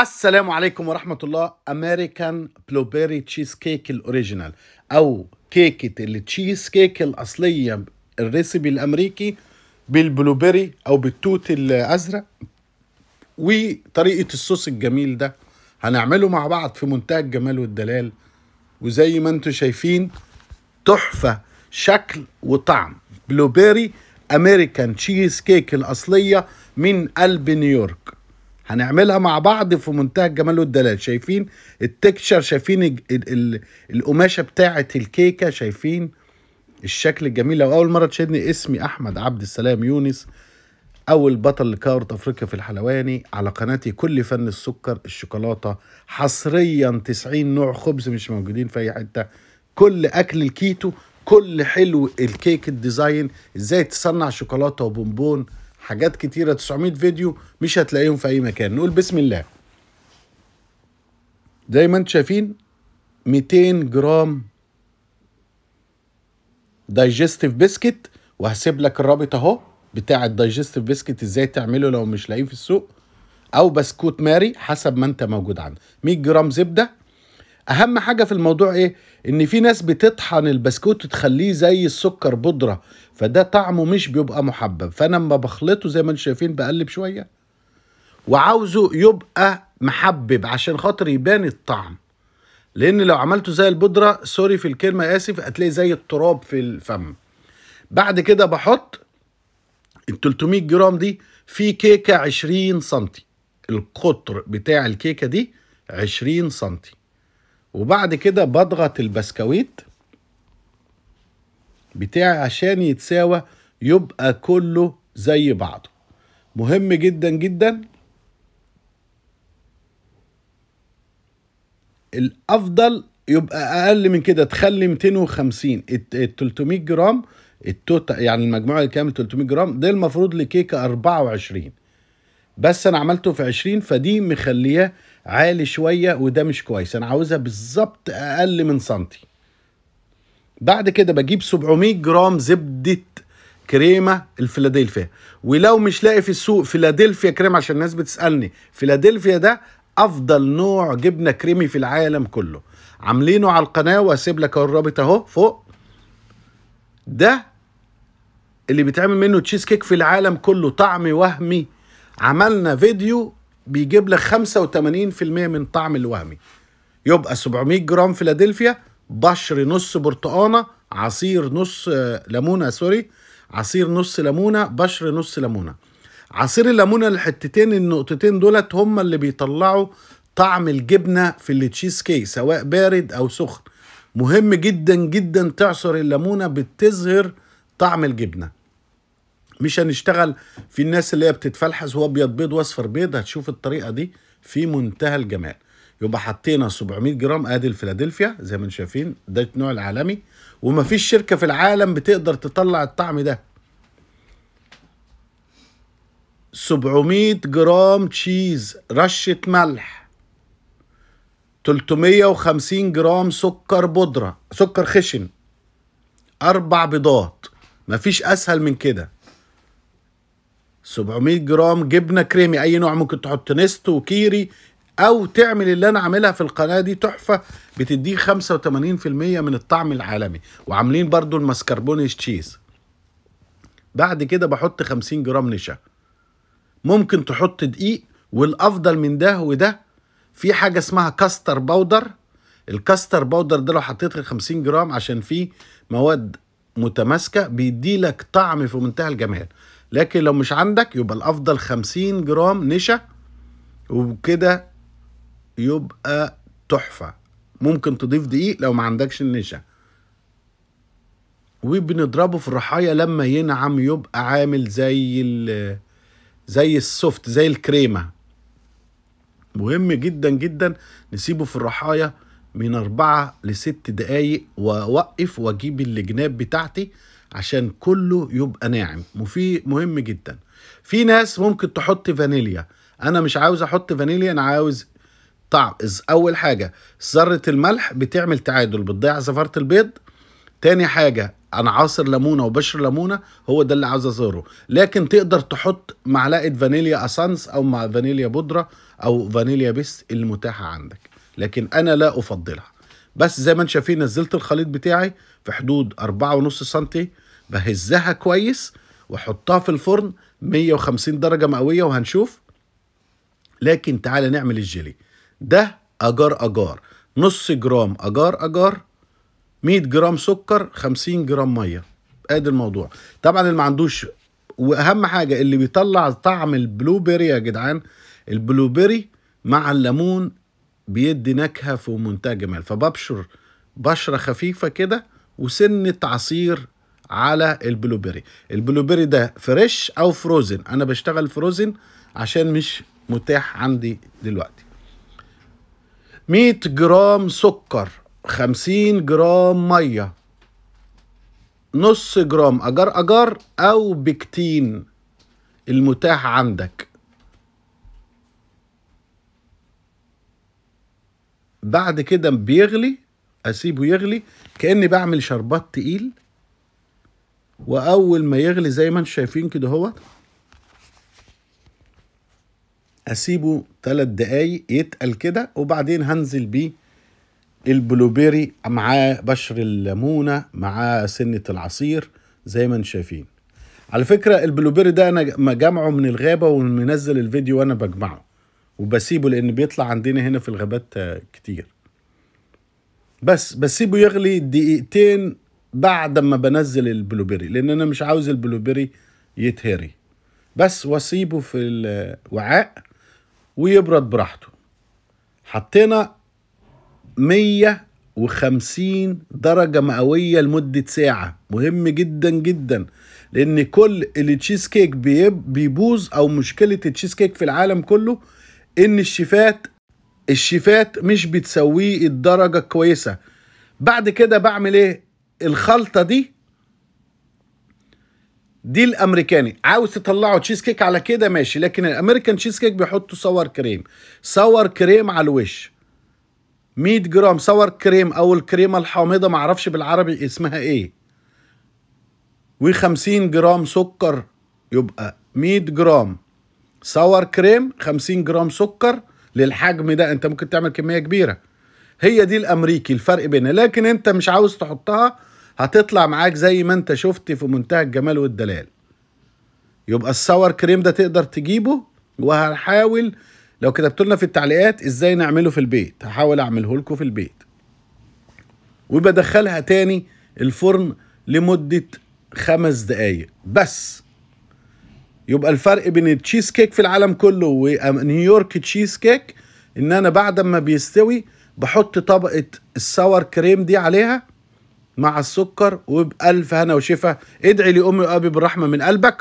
السلام عليكم ورحمة الله امريكان بلوبيري تشيز كيك الاوريجينال او كيكة التشيز كيك الاصلية الريسبي الامريكي بالبلوبيري او بالتوت الازرق وطريقة الصوص الجميل ده هنعمله مع بعض في منتهى الجمال والدلال وزي ما انتم شايفين تحفة شكل وطعم بلوبيري امريكان تشيز كيك الاصلية من قلب نيويورك هنعملها مع بعض في منتهى الجمال والدلال شايفين التكشر شايفين القماشه بتاعه الكيكه شايفين الشكل الجميل لو اول مره تشدني اسمي احمد عبد السلام يونس اول بطل لقاره افريقيا في الحلواني على قناتي كل فن السكر الشوكولاته حصريا 90 نوع خبز مش موجودين في اي حته كل اكل الكيتو كل حلو الكيك الديزاين ازاي تصنع شوكولاته وبونبون حاجات كتيرة 900 فيديو مش هتلاقيهم في أي مكان نقول بسم الله زي ما انتم شايفين 200 جرام دايجستيف بسكت وهسيب لك الرابط اهو بتاع الدايجستيف بسكت ازاي تعمله لو مش لاقيه في السوق او بسكوت ماري حسب ما انت موجود عنده 100 جرام زبده اهم حاجه في الموضوع ايه ان في ناس بتطحن البسكوت وتخليه زي السكر بودره فده طعمه مش بيبقى محبب فانا لما بخلطه زي ما انتم شايفين بقلب شويه وعاوزه يبقى محبب عشان خاطر يبان الطعم لان لو عملته زي البودره سوري في الكلمه اسف هتلاقي زي التراب في الفم بعد كده بحط ال 300 جرام دي في كيكه 20 سنتي القطر بتاع الكيكه دي 20 سنتي وبعد كده بضغط البسكويت بتاعي عشان يتساوى يبقى كله زي بعضه مهم جدا جدا الافضل يبقى اقل من كده تخلي 250 ال 300 جرام التوتا يعني المجموعه الكامل 300 جرام ده المفروض لكيكه 24 بس انا عملته في 20 فدي مخليه عالي شويه وده مش كويس انا عاوزها بالظبط اقل من سنتي بعد كده بجيب 700 جرام زبده كريمه الفيلادلفيا ولو مش لاقي في السوق فيلادلفيا كريمه عشان الناس بتسالني فيلادلفيا ده افضل نوع جبنه كريمي في العالم كله عاملينه على القناه واسيب لك الرابط اهو فوق ده اللي بيتعمل منه تشيز كيك في العالم كله طعم وهمي عملنا فيديو بيجيب لك 85% من طعم الوهمي يبقى 700 جرام فيلادلفيا بشر نص برتقانه عصير نص آه، ليمونه سوري عصير نص ليمونه بشر نص ليمونه عصير الليمونه الحتتين النقطتين دولت هما اللي بيطلعوا طعم الجبنه في التشيز كي سواء بارد او سخن مهم جدا جدا تعصر الليمونه بتظهر طعم الجبنه مش هنشتغل في الناس اللي هي بتتفلحس وابيض بيض واصفر بيض هتشوف الطريقه دي في منتهى الجمال يبقى حطينا 700 جرام ادي الفيلادلفيا زي ما انتم شايفين ده النوع العالمي ومفيش شركه في العالم بتقدر تطلع الطعم ده 700 جرام تشيز رشه ملح 350 جرام سكر بودره سكر خشن اربع بيضات مفيش اسهل من كده 700 جرام جبنه كريمي اي نوع ممكن تحط نست وكيري او تعمل اللي انا عاملها في القناه دي تحفه بتديك 85% من الطعم العالمي وعاملين برضو الماسكربونيش تشيز بعد كده بحط 50 جرام نشا ممكن تحط دقيق والافضل من ده وده في حاجه اسمها كاستر باودر الكاستر باودر ده لو حطيت 50 جرام عشان فيه مواد متماسكه بيدي لك طعم في منتهى الجمال لكن لو مش عندك يبقى الافضل 50 جرام نشا وبكده يبقى تحفه ممكن تضيف دقيق لو ما عندكش النشا وبنضربه في الرحاية لما ينعم يبقى عامل زي زي السوفت زي الكريمة مهم جدا جدا نسيبه في الرحاية من أربعة لست دقايق وأوقف وأجيب الجناب بتاعتي عشان كله يبقى ناعم وفي مهم جدا في ناس ممكن تحط فانيليا انا مش عاوز احط فانيليا انا عاوز طعم اول حاجه ذره الملح بتعمل تعادل بتضيع زفاره البيض تاني حاجه انا عاصر ليمونه وبشر ليمونه هو ده اللي عاوز اظهره لكن تقدر تحط معلقه فانيليا اسانس او مع فانيليا بودره او فانيليا بيست اللي متاحه عندك لكن انا لا افضلها بس زي ما انتم شايفين نزلت الخليط بتاعي في حدود 4.5 سنتي بهزها كويس واحطها في الفرن 150 درجه مئويه وهنشوف لكن تعالى نعمل الجيلي ده اجار اجار نص جرام اجار اجار 100 جرام سكر 50 جرام ميه ادي الموضوع طبعا اللي ما عندوش واهم حاجه اللي بيطلع طعم البلو بيري يا جدعان البلو بيري مع الليمون بيدي نكهه في منتهى الجمال فببشر بشره خفيفه كده وسنه عصير على البلوبيري البلوبيري ده فريش او فروزن انا بشتغل فروزن عشان مش متاح عندي دلوقتي 100 جرام سكر 50 جرام ميه نص جرام اجار اجار او بكتين المتاح عندك بعد كده بيغلي اسيبه يغلي كاني بعمل شربات تقيل واول ما يغلي زي ما انتم شايفين كده هو اسيبه ثلاث دقايق يتقل كده وبعدين هنزل بيه البلوبيري معاه بشر الليمونه معاه سنه العصير زي ما انتم شايفين على فكره البلوبيري ده انا جمعه من الغابه ومنزل الفيديو وانا بجمعه وبسيبه لان بيطلع عندنا هنا في الغابات كتير بس بسيبه يغلي دقيقتين بعد ما بنزل البلوبيري لان انا مش عاوز البلوبيري يتهري بس واسيبه في الوعاء ويبرد براحته حطينا 150 درجة مئوية لمدة ساعة مهم جدا جدا لان كل التشيز كيك بيبوظ او مشكلة التشيز كيك في العالم كله ان الشيفات الشيفات مش بتسويه الدرجة الكويسة بعد كده بعمل ايه الخلطه دي دي الامريكاني عاوز تطلعوا تشيز كيك على كده ماشي لكن الامريكان تشيز كيك بيحطوا صور كريم صور كريم على الوش 100 جرام صور كريم او الكريمه الحامضه معرفش بالعربي اسمها ايه و50 جرام سكر يبقى 100 جرام صور كريم 50 جرام سكر للحجم ده انت ممكن تعمل كميه كبيره هي دي الامريكي الفرق بينها لكن انت مش عاوز تحطها هتطلع معاك زي ما انت شفت في منتهى الجمال والدلال يبقى الساور كريم ده تقدر تجيبه وهحاول لو كتبتوا لنا في التعليقات ازاي نعمله في البيت هحاول اعمله لكم في البيت وبدخلها تاني الفرن لمدة خمس دقايق بس يبقى الفرق بين التشيز كيك في العالم كله ونيويورك تشيز كيك ان انا بعد ما بيستوي بحط طبقة الساور كريم دي عليها مع السكر وبألف هنا وشفا ادعي لأمي وأبي بالرحمة من قلبك